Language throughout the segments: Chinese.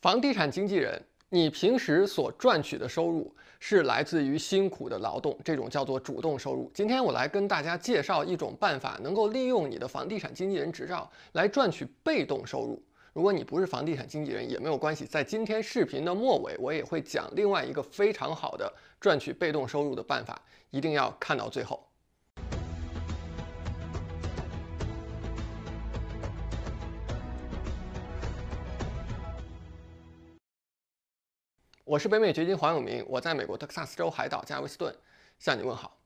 房地产经纪人，你平时所赚取的收入是来自于辛苦的劳动，这种叫做主动收入。今天我来跟大家介绍一种办法，能够利用你的房地产经纪人执照来赚取被动收入。如果你不是房地产经纪人也没有关系，在今天视频的末尾，我也会讲另外一个非常好的赚取被动收入的办法，一定要看到最后。我是北美掘金黄永明，我在美国德克萨斯州海岛加维斯顿向你问好。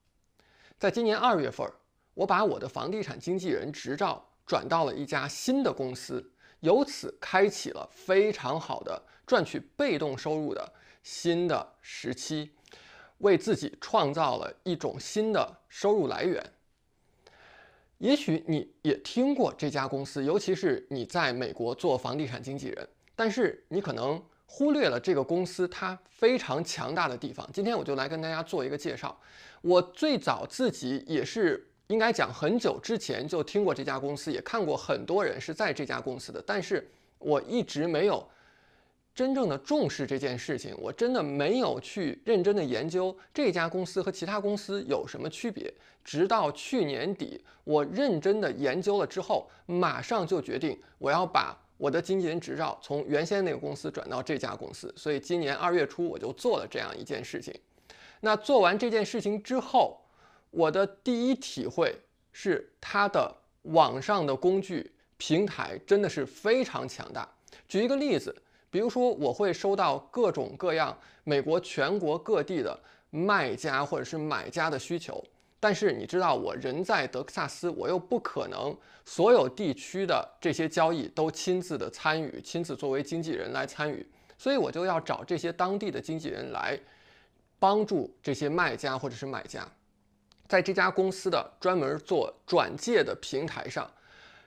在今年二月份，我把我的房地产经纪人执照转到了一家新的公司，由此开启了非常好的赚取被动收入的新的时期，为自己创造了一种新的收入来源。也许你也听过这家公司，尤其是你在美国做房地产经纪人，但是你可能。忽略了这个公司它非常强大的地方。今天我就来跟大家做一个介绍。我最早自己也是应该讲很久之前就听过这家公司，也看过很多人是在这家公司的，但是我一直没有真正的重视这件事情，我真的没有去认真的研究这家公司和其他公司有什么区别。直到去年底，我认真的研究了之后，马上就决定我要把。我的经纪人执照从原先那个公司转到这家公司，所以今年二月初我就做了这样一件事情。那做完这件事情之后，我的第一体会是，它的网上的工具平台真的是非常强大。举一个例子，比如说我会收到各种各样美国全国各地的卖家或者是买家的需求。但是你知道，我人在德克萨斯，我又不可能所有地区的这些交易都亲自的参与，亲自作为经纪人来参与，所以我就要找这些当地的经纪人来帮助这些卖家或者是买家，在这家公司的专门做转介的平台上，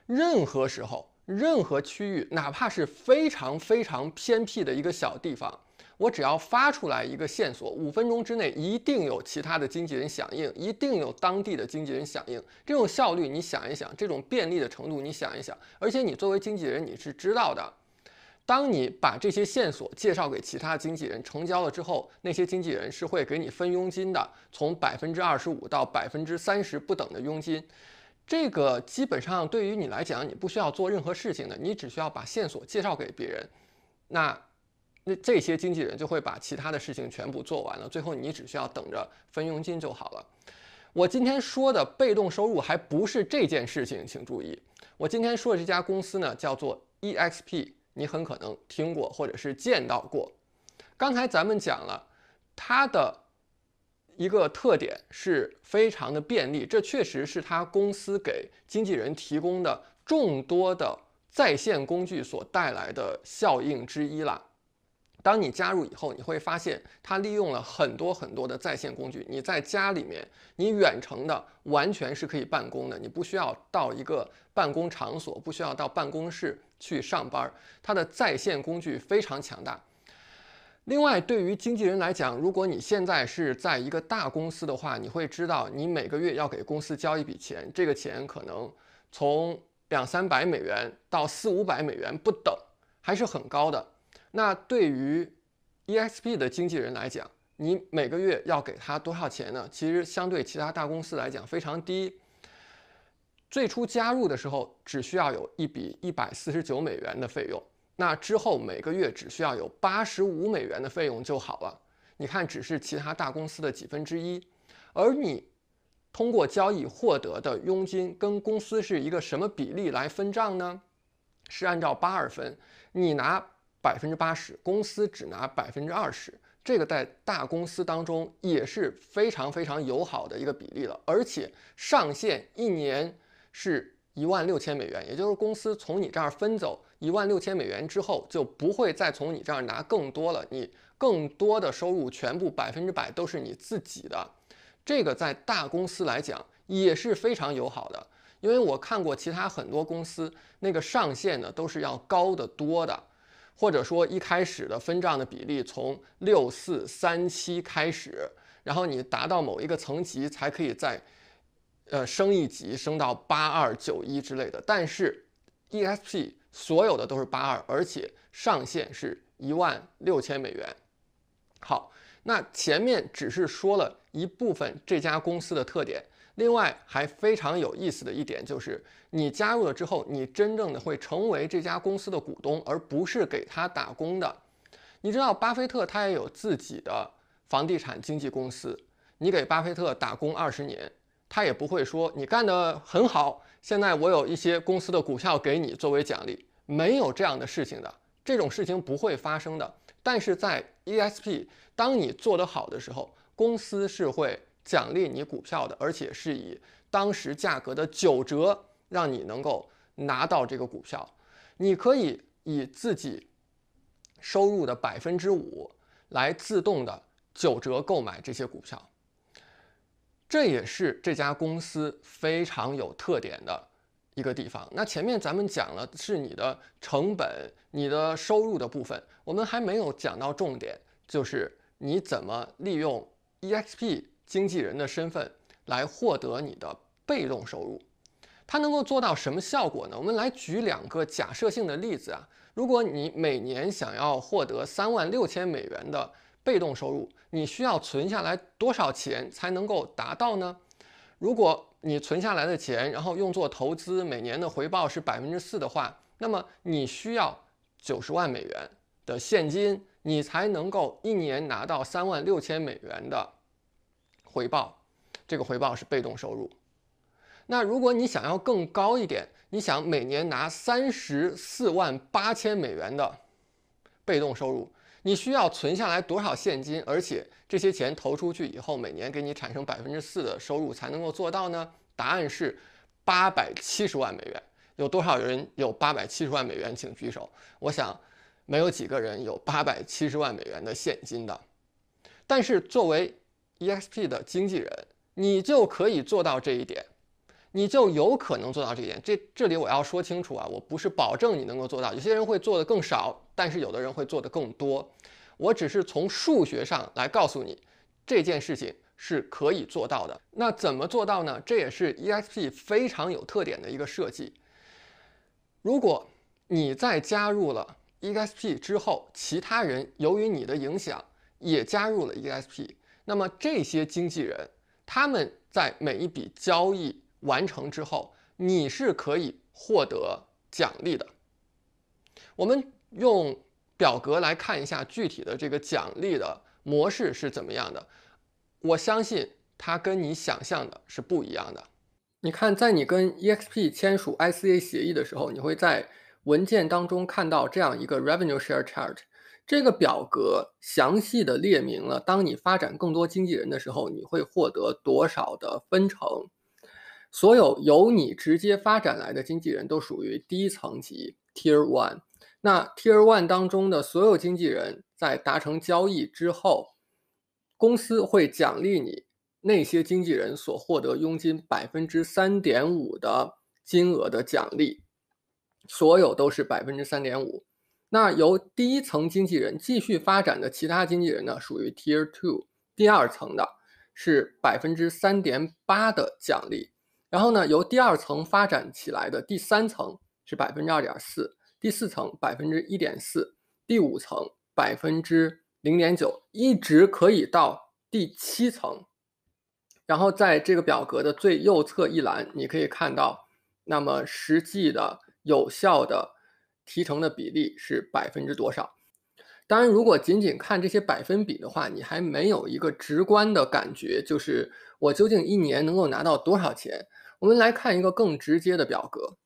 任何时候、任何区域，哪怕是非常非常偏僻的一个小地方。我只要发出来一个线索，五分钟之内一定有其他的经纪人响应，一定有当地的经纪人响应。这种效率，你想一想，这种便利的程度，你想一想。而且你作为经纪人，你是知道的，当你把这些线索介绍给其他经纪人成交了之后，那些经纪人是会给你分佣金的，从百分之二十五到百分之三十不等的佣金。这个基本上对于你来讲，你不需要做任何事情的，你只需要把线索介绍给别人。那。那这些经纪人就会把其他的事情全部做完了，最后你只需要等着分佣金就好了。我今天说的被动收入还不是这件事情，请注意，我今天说的这家公司呢叫做 EXP，你很可能听过或者是见到过。刚才咱们讲了，它的一个特点是非常的便利，这确实是它公司给经纪人提供的众多的在线工具所带来的效应之一啦。当你加入以后，你会发现它利用了很多很多的在线工具。你在家里面，你远程的完全是可以办公的，你不需要到一个办公场所，不需要到办公室去上班。它的在线工具非常强大。另外，对于经纪人来讲，如果你现在是在一个大公司的话，你会知道你每个月要给公司交一笔钱，这个钱可能从两三百美元到四五百美元不等，还是很高的。那对于 E X P 的经纪人来讲，你每个月要给他多少钱呢？其实相对其他大公司来讲非常低。最初加入的时候只需要有一笔一百四十九美元的费用，那之后每个月只需要有八十五美元的费用就好了。你看，只是其他大公司的几分之一。而你通过交易获得的佣金跟公司是一个什么比例来分账呢？是按照八二分，你拿。百分之八十，公司只拿百分之二十，这个在大公司当中也是非常非常友好的一个比例了。而且上限一年是一万六千美元，也就是公司从你这儿分走一万六千美元之后，就不会再从你这儿拿更多了。你更多的收入全部百分之百都是你自己的，这个在大公司来讲也是非常友好的。因为我看过其他很多公司，那个上限呢都是要高的多的。或者说一开始的分账的比例从六四三七开始，然后你达到某一个层级才可以再，呃升一级升到八二九一之类的，但是 E S P 所有的都是八二，而且上限是一万六千美元。好。那前面只是说了一部分这家公司的特点，另外还非常有意思的一点就是，你加入了之后，你真正的会成为这家公司的股东，而不是给他打工的。你知道巴菲特他也有自己的房地产经纪公司，你给巴菲特打工二十年，他也不会说你干得很好，现在我有一些公司的股票给你作为奖励，没有这样的事情的，这种事情不会发生的。但是在 ESP，当你做得好的时候，公司是会奖励你股票的，而且是以当时价格的九折让你能够拿到这个股票。你可以以自己收入的百分之五来自动的九折购买这些股票，这也是这家公司非常有特点的。一个地方，那前面咱们讲了是你的成本、你的收入的部分，我们还没有讲到重点，就是你怎么利用 E X P 经纪人的身份来获得你的被动收入，它能够做到什么效果呢？我们来举两个假设性的例子啊，如果你每年想要获得三万六千美元的被动收入，你需要存下来多少钱才能够达到呢？如果你存下来的钱，然后用作投资，每年的回报是百分之四的话，那么你需要九十万美元的现金，你才能够一年拿到三万六千美元的回报。这个回报是被动收入。那如果你想要更高一点，你想每年拿三十四万八千美元的被动收入？你需要存下来多少现金？而且这些钱投出去以后，每年给你产生百分之四的收入才能够做到呢？答案是八百七十万美元。有多少人有八百七十万美元？请举手。我想，没有几个人有八百七十万美元的现金的。但是作为 E X P 的经纪人，你就可以做到这一点。你就有可能做到这一点。这这里我要说清楚啊，我不是保证你能够做到，有些人会做的更少，但是有的人会做的更多。我只是从数学上来告诉你，这件事情是可以做到的。那怎么做到呢？这也是 E X P 非常有特点的一个设计。如果你在加入了 E X P 之后，其他人由于你的影响也加入了 E X P，那么这些经纪人他们在每一笔交易。完成之后，你是可以获得奖励的。我们用表格来看一下具体的这个奖励的模式是怎么样的。我相信它跟你想象的是不一样的。你看，在你跟 EXP 签署 ICA 协议的时候，你会在文件当中看到这样一个 Revenue Share Chart。这个表格详细的列明了，当你发展更多经纪人的时候，你会获得多少的分成。所有由你直接发展来的经纪人都属于低层级 Tier One。那 Tier One 当中的所有经纪人在达成交易之后，公司会奖励你那些经纪人所获得佣金百分之三点五的金额的奖励，所有都是百分之三点五。那由第一层经纪人继续发展的其他经纪人呢，属于 Tier Two，第二层的是百分之三点八的奖励。然后呢，由第二层发展起来的第三层是百分之二点四，第四层百分之一点四，第五层百分之零点九，一直可以到第七层。然后在这个表格的最右侧一栏，你可以看到，那么实际的有效的提成的比例是百分之多少？当然，如果仅仅看这些百分比的话，你还没有一个直观的感觉，就是我究竟一年能够拿到多少钱？我们来看一个更直接的表格。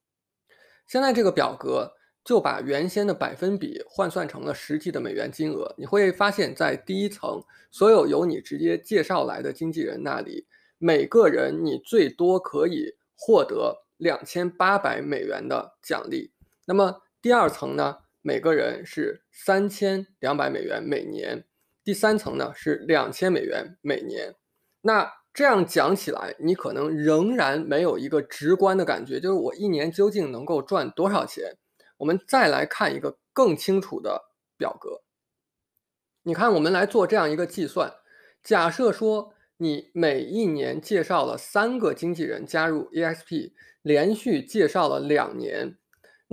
现在这个表格就把原先的百分比换算成了实际的美元金额。你会发现在第一层，所有由你直接介绍来的经纪人那里，每个人你最多可以获得两千八百美元的奖励。那么第二层呢？每个人是三千两百美元每年，第三层呢是两千美元每年。那这样讲起来，你可能仍然没有一个直观的感觉，就是我一年究竟能够赚多少钱？我们再来看一个更清楚的表格。你看，我们来做这样一个计算：假设说你每一年介绍了三个经纪人加入 ESP，连续介绍了两年。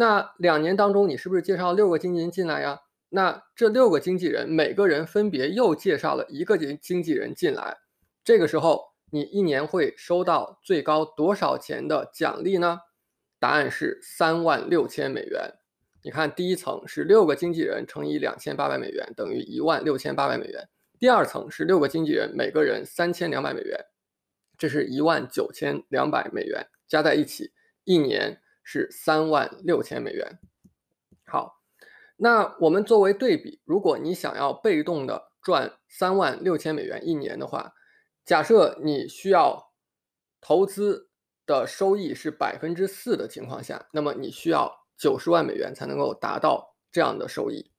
那两年当中，你是不是介绍六个经纪人进来呀？那这六个经纪人，每个人分别又介绍了一个经经纪人进来，这个时候你一年会收到最高多少钱的奖励呢？答案是三万六千美元。你看，第一层是六个经纪人乘以两千八百美元，等于一万六千八百美元；第二层是六个经纪人每个人三千两百美元，这是一万九千两百美元，加在一起，一年。是三万六千美元。好，那我们作为对比，如果你想要被动的赚三万六千美元一年的话，假设你需要投资的收益是百分之四的情况下，那么你需要九十万美元才能够达到这样的收益。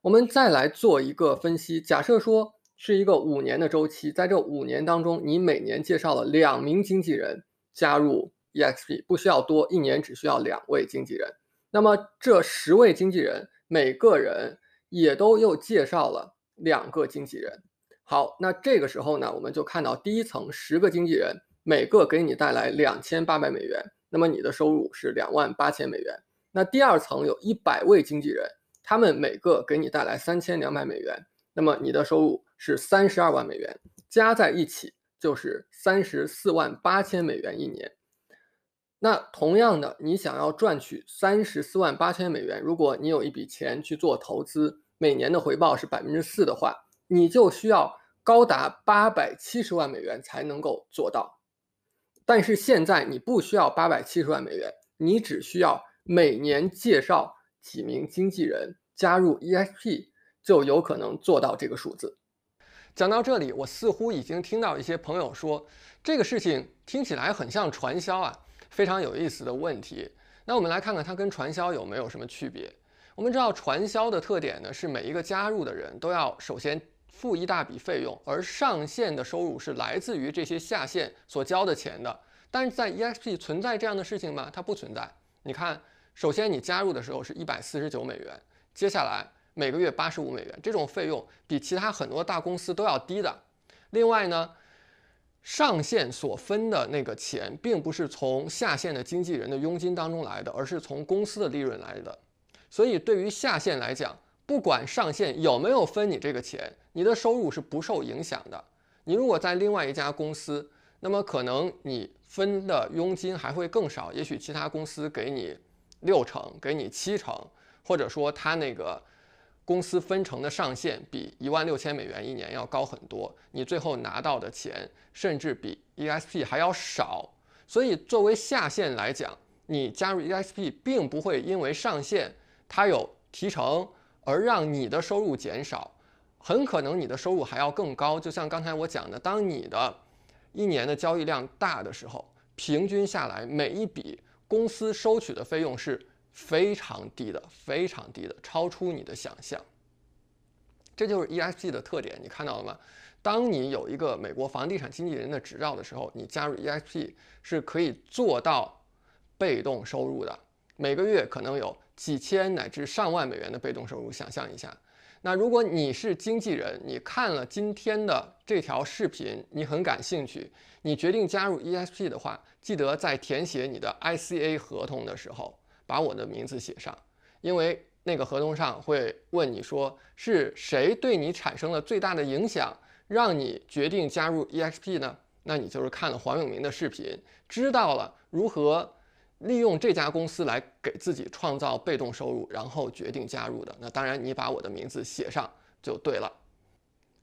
我们再来做一个分析，假设说是一个五年的周期，在这五年当中，你每年介绍了两名经纪人加入。exp 不需要多，一年只需要两位经纪人。那么这十位经纪人，每个人也都又介绍了两个经纪人。好，那这个时候呢，我们就看到第一层十个经纪人，每个给你带来两千八百美元，那么你的收入是两万八千美元。那第二层有一百位经纪人，他们每个给你带来三千两百美元，那么你的收入是三十二万美元，加在一起就是三十四万八千美元一年。那同样的，你想要赚取三十四万八千美元，如果你有一笔钱去做投资，每年的回报是百分之四的话，你就需要高达八百七十万美元才能够做到。但是现在你不需要八百七十万美元，你只需要每年介绍几名经纪人加入 ESP，就有可能做到这个数字。讲到这里，我似乎已经听到一些朋友说，这个事情听起来很像传销啊。非常有意思的问题，那我们来看看它跟传销有没有什么区别？我们知道传销的特点呢，是每一个加入的人都要首先付一大笔费用，而上线的收入是来自于这些下线所交的钱的。但是在 E X P 存在这样的事情吗？它不存在。你看，首先你加入的时候是一百四十九美元，接下来每个月八十五美元，这种费用比其他很多大公司都要低的。另外呢？上线所分的那个钱，并不是从下线的经纪人的佣金当中来的，而是从公司的利润来的。所以，对于下线来讲，不管上线有没有分你这个钱，你的收入是不受影响的。你如果在另外一家公司，那么可能你分的佣金还会更少，也许其他公司给你六成，给你七成，或者说他那个。公司分成的上限比一万六千美元一年要高很多，你最后拿到的钱甚至比 ESP 还要少。所以作为下线来讲，你加入 ESP 并不会因为上限它有提成而让你的收入减少，很可能你的收入还要更高。就像刚才我讲的，当你的一年的交易量大的时候，平均下来每一笔公司收取的费用是。非常低的，非常低的，超出你的想象。这就是 E S P 的特点，你看到了吗？当你有一个美国房地产经纪人的执照的时候，你加入 E S P 是可以做到被动收入的，每个月可能有几千乃至上万美元的被动收入。想象一下，那如果你是经纪人，你看了今天的这条视频，你很感兴趣，你决定加入 E S P 的话，记得在填写你的 I C A 合同的时候。把我的名字写上，因为那个合同上会问你说是谁对你产生了最大的影响，让你决定加入 EXP 呢？那你就是看了黄永明的视频，知道了如何利用这家公司来给自己创造被动收入，然后决定加入的。那当然，你把我的名字写上就对了。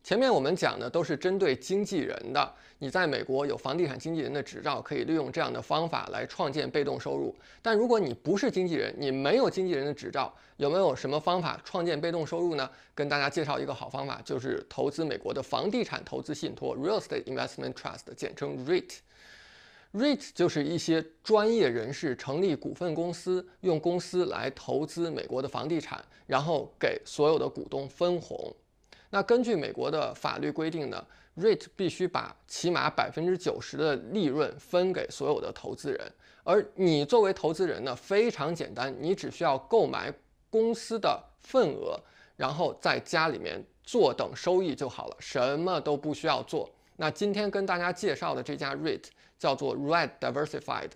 前面我们讲的都是针对经纪人的，你在美国有房地产经纪人的执照，可以利用这样的方法来创建被动收入。但如果你不是经纪人，你没有经纪人的执照，有没有什么方法创建被动收入呢？跟大家介绍一个好方法，就是投资美国的房地产投资信托 （Real Estate Investment Trust，简称 REIT）。REIT 就是一些专业人士成立股份公司，用公司来投资美国的房地产，然后给所有的股东分红。那根据美国的法律规定呢，Rate 必须把起码百分之九十的利润分给所有的投资人。而你作为投资人呢，非常简单，你只需要购买公司的份额，然后在家里面坐等收益就好了，什么都不需要做。那今天跟大家介绍的这家 Rate 叫做 Red Diversified，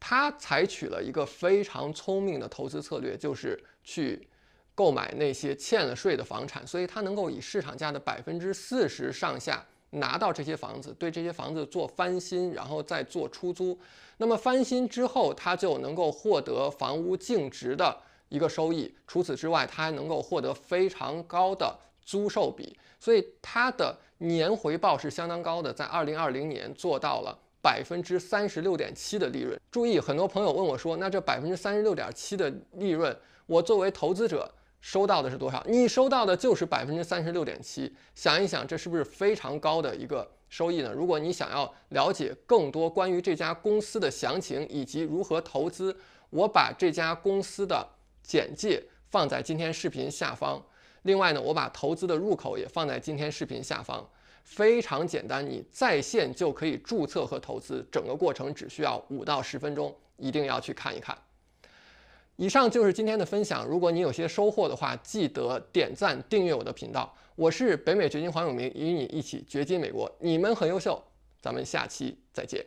它采取了一个非常聪明的投资策略，就是去。购买那些欠了税的房产，所以他能够以市场价的百分之四十上下拿到这些房子，对这些房子做翻新，然后再做出租。那么翻新之后，他就能够获得房屋净值的一个收益。除此之外，他还能够获得非常高的租售比，所以他的年回报是相当高的，在二零二零年做到了百分之三十六点七的利润。注意，很多朋友问我说：“那这百分之三十六点七的利润，我作为投资者？”收到的是多少？你收到的就是百分之三十六点七。想一想，这是不是非常高的一个收益呢？如果你想要了解更多关于这家公司的详情以及如何投资，我把这家公司的简介放在今天视频下方。另外呢，我把投资的入口也放在今天视频下方。非常简单，你在线就可以注册和投资，整个过程只需要五到十分钟。一定要去看一看。以上就是今天的分享。如果你有些收获的话，记得点赞、订阅我的频道。我是北美掘金黄永明，与你一起掘金美国。你们很优秀，咱们下期再见。